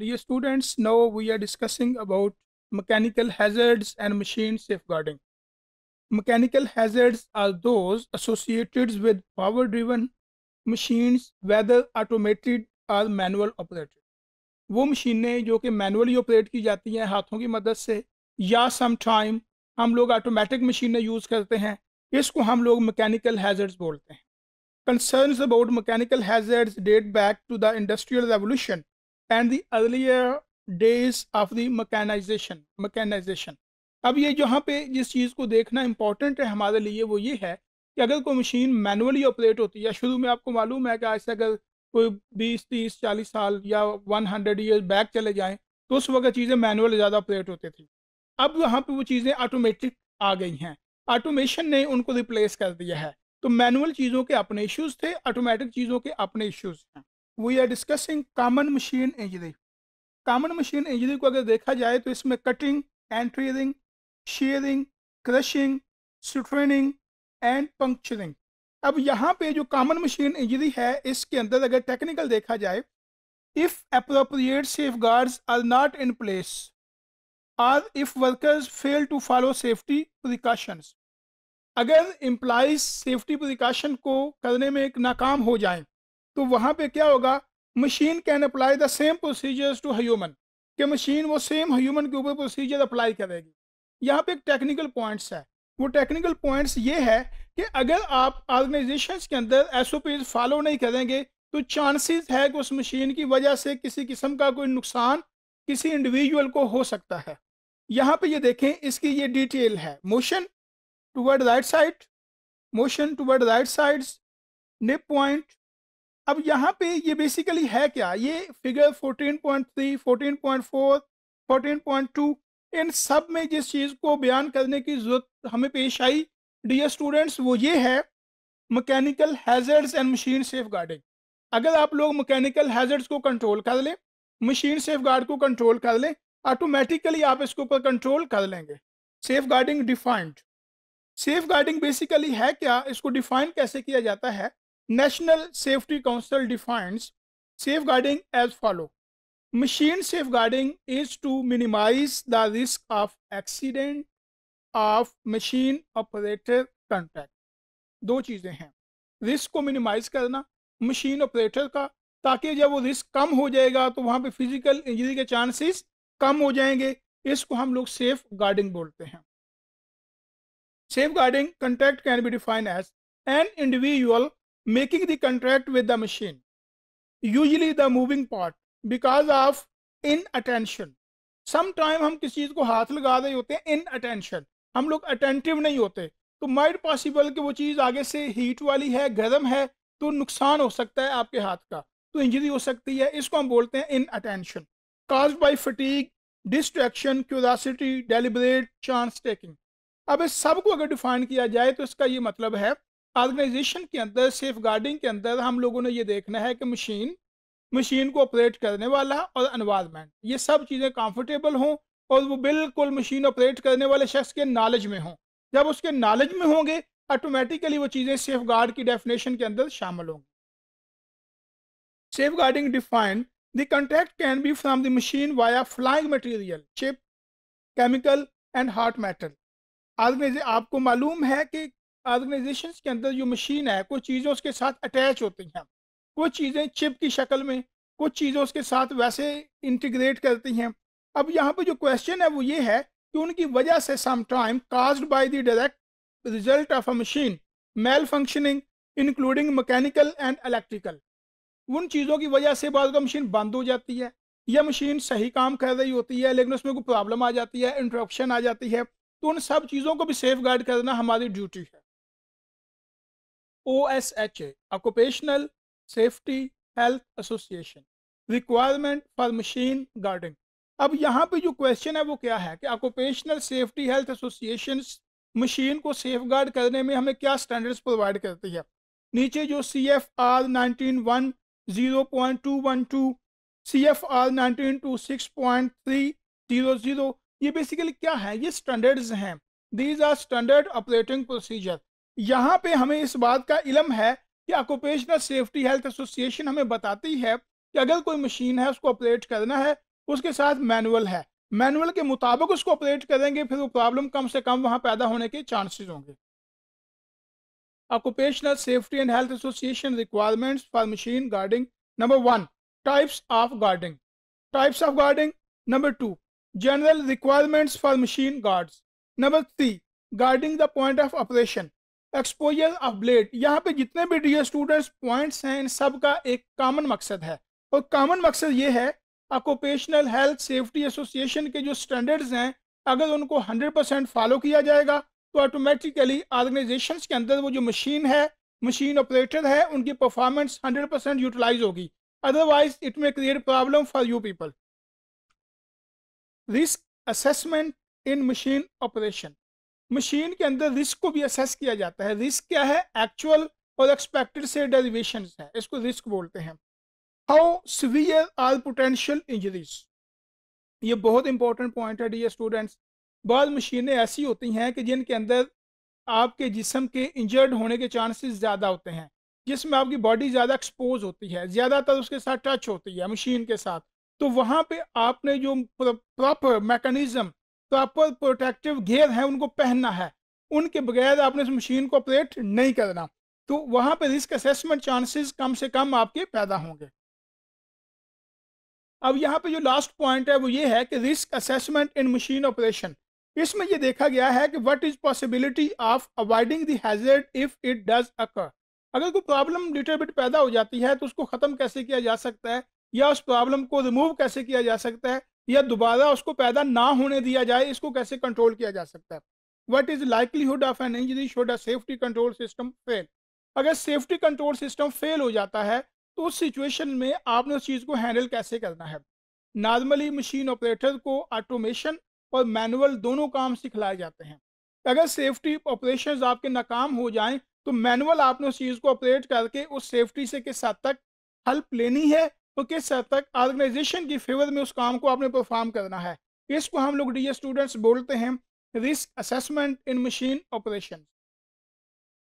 Dear students, now we are discussing about mechanical hazards and machine safeguarding. Mechanical hazards are those associated with power-driven machines, whether automated or manual operated. wo machine jo ki manually operate ki jati hain हाथों ki madad se ya sometime hum log automatic machine use karte hain isko hum log mechanical hazards bolte hain concerns about mechanical hazards date back to the industrial revolution and the earlier days of the mechanization mechanization अब ये जहाँ पे जिस चीज़ को देखना important है हमारे लिए वो ये है कि अगर कोई मशीन मैनुअली ऑपरेट होती है शुरू में आपको मालूम है कि आज से अगर कोई बीस तीस चालीस साल या वन हंड्रेड ईयर बैक चले जाएँ तो उस वक्त चीज़ें मैनुअल ज़्यादा ऑपरेट होती थी अब वहाँ पे वो चीज़ें ऑटोमेटिक आ गई हैं ऑटोमेशन ने उनको रिप्लेस कर दिया है तो मैनुअल चीज़ों के अपने इश्यूज थे ऑटोमेटिक चीज़ों के अपने इश्यूज हैं we are discussing common machine injury common machine injury को अगर देखा जाए तो इसमें cutting entering shearing crushing straining and puncturing अब यहाँ पे जो कामन मशीन इंजरी है इसके अंदर अगर टेक्निकल देखा जाए if appropriate safeguards are not in place or if workers fail to follow safety precautions अगर एम्प्लाइज सेफ्टी प्रिकॉशन को करने में एक नाकाम हो जाएं तो वहाँ पे क्या होगा machine can apply the same procedures to human कि मशीन वो सेम ह्यूमन के ऊपर प्रोसीजर अप्लाई करेगी यहाँ पे एक टेक्निकल पॉइंट्स है वो टेक्निकल पॉइंट्स ये है कि अगर आप ऑर्गेनाइजेशन के अंदर एस फॉलो नहीं करेंगे तो चांसेस है कि उस मशीन की वजह से किसी किस्म का कोई नुकसान किसी इंडिविजुअल को हो सकता है यहाँ पे ये देखें इसकी ये डिटेल है motion toward right side motion toward right side nip point अब यहाँ पे ये बेसिकली है क्या ये फिगर 14.3, 14.4, 14.2 इन सब में जिस चीज़ को बयान करने की जरूरत हमें पेश आई डी स्टूडेंट्स वो ये है mechanical hazards and machine safeguarding अगर आप लोग मकैनिकल हैजर्ड्स को कंट्रोल कर लें मशीन सेफ गार्ड को कंट्रोल कर लें ऑटोमेटिकली आप इसके ऊपर कंट्रोल कर लेंगे safeguarding defined safeguarding basically है क्या इसको डिफाइन कैसे किया जाता है National Safety Council defines safeguarding as follow. Machine safeguarding is to minimize the risk of accident of machine operator contact. दो चीज़ें हैं रिस्क को मिनिमाइज करना मशीन ऑपरेटर का ताकि जब वो रिस्क कम हो जाएगा तो वहाँ पे फिजिकल इंजरी के चांसेस कम हो जाएंगे इसको हम लोग सेफ गार्डिंग बोलते हैं safeguarding contact can be define as an individual making the contract with the machine, usually the moving part, because of inattention. Sometime हम किसी चीज़ को हाथ लगा रहे होते हैं इन अटेंशन हम लोग अटेंटिव नहीं होते तो माइट पॉसिबल कि वो चीज़ आगे से हीट वाली है गर्म है तो नुकसान हो सकता है आपके हाथ का तो इंजरी हो सकती है इसको हम बोलते हैं inattention caused by fatigue distraction curiosity deliberate chance taking अब इस सब को अगर डिफाइन किया जाए तो इसका ये मतलब है ऑर्गेनाइजेशन के अंदर सेफ गार्डिंग के अंदर हम लोगों ने ये देखना है कि मशीन मशीन को ऑपरेट करने वाला और अनवायरमेंट ये सब चीज़ें कंफर्टेबल हों और वो बिल्कुल मशीन ऑपरेट करने वाले शख्स के नॉलेज में हों जब उसके नॉलेज में होंगे ऑटोमेटिकली वो चीज़ें सेफ की डेफिनेशन के अंदर शामिल होंगी safeguarding defined the contact can be from the machine via flying material chip chemical and hot metal organize आपको मालूम है कि ऑर्गेनाइजेशन के अंदर जो मशीन है कुछ चीज़ें उसके साथ अटैच होती हैं कुछ चीज़ें चिप की शक्ल में कुछ चीज़ें उसके साथ वैसे इंटीग्रेट करती हैं अब यहाँ पर जो क्वेश्चन है वो ये है कि उनकी वजह से sometime caused by the direct result of a machine malfunctioning including mechanical and electrical उन चीज़ों की वजह से बाद का मशीन बंद हो जाती है या मशीन सही काम कर रही होती है लेकिन उसमें कोई प्रॉब्लम आ जाती है इंटरप्शन आ जाती है तो उन सब चीज़ों को भी सेफ गार्ड करना हमारी ड्यूटी है O S H A occupational safety health association requirement for machine guarding अब यहाँ पे जो क्वेश्चन है वो क्या है कि occupational safety health association machine को सेफ गार्ड करने में हमें क्या स्टैंडर्ड्स प्रोवाइड करती है नीचे जो C F R nineteen one zero point two one two C F R nineteen two six point three zero zero ये बेसिकली क्या है ये स्टैंडर्ड्स हैं these are standard operating procedure यहाँ पे हमें इस बात का इलम है कि ऑक्यूपेशनल सेफ्टी हेल्थ एसोसिएशन हमें बताती है कि अगर कोई मशीन है उसको ऑपरेट करना है उसके साथ मैनुअल है मैनुअल के मुताबिक उसको ऑपरेट करेंगे फिर वो प्रॉब्लम कम से कम वहाँ पैदा होने के चांसेस होंगे occupational safety and health association requirements for machine guarding number one types of guarding types of guarding number two general requirements for machine guards number three guarding the point of operation exposure of blade यहाँ पे जितने भी D students points हैं इन सब का एक common मकसद है और कॉमन मकसद ये है ऑक्यूपेशनल हेल्थ सेफ्टी एसोसिएशन के जो स्टैंडर्ड्स हैं अगर उनको 100 परसेंट फॉलो किया जाएगा तो ऑटोमेटिकली ऑर्गेनाइजेशन के अंदर वो जो मशीन है मशीन ऑपरेटर है उनकी परफॉर्मेंस 100 परसेंट यूटिलाइज होगी otherwise it may create problem for you people risk assessment in machine operation machine के अंदर रिस्क को भी असेस किया जाता है रिस्क क्या है एक्चुअल और एक्सपेक्टेड से डेरिवेशन है इसको रिस्क बोलते हैं how severe are potential injuries ये बहुत इंपॉर्टेंट पॉइंट है डी स्टूडेंट्स बाद मशीनें ऐसी होती हैं कि जिनके अंदर आपके जिसम के इंजर्ड होने के चांसेस ज़्यादा होते हैं जिसमें आपकी बॉडी ज़्यादा एक्सपोज होती है ज़्यादातर उसके साथ टच होती है मशीन के साथ तो वहाँ पे आपने जो प्रॉपर मतलब मैकेनिज़्म तो आपको प्रोटेक्टिव घेर है उनको पहनना है उनके बगैर आपने इस मशीन को ऑपरेट नहीं करना तो वहां पर रिस्क असेसमेंट चांसेस कम से कम आपके पैदा होंगे अब यहाँ पे जो लास्ट पॉइंट है वो ये है कि risk assessment in machine operation इसमें ये देखा गया है कि what is possibility of avoiding the hazard if it does occur अगर कोई प्रॉब्लम डिटरबिट पैदा हो जाती है तो उसको ख़त्म कैसे किया जा सकता है या उस प्रॉब्लम को रिमूव कैसे किया जा सकता है या दोबारा उसको पैदा ना होने दिया जाए इसको कैसे कंट्रोल किया जा सकता है what is likelihood of an injury should a safety control system fail अगर सेफ्टी कंट्रोल सिस्टम फेल हो जाता है तो उस सिचुएशन में आपने उस चीज़ को हैंडल कैसे करना है नॉर्मली मशीन ऑपरेटर को ऑटोमेशन और मैनुअल दोनों काम सिखलाए जाते हैं अगर सेफ्टी ऑपरेशन आपके नाकाम हो जाएं तो मैनुअल आपने उस चीज़ को ऑपरेट करके उस सेफ्टी से किस हद तक हेल्प लेनी है तो किस हद तक ऑर्गेनाइजेशन की फेवर में उस काम को आपने परफॉर्म करना है इसको हम लोग डी स्टूडेंट्स बोलते हैं risk assessment in machine operation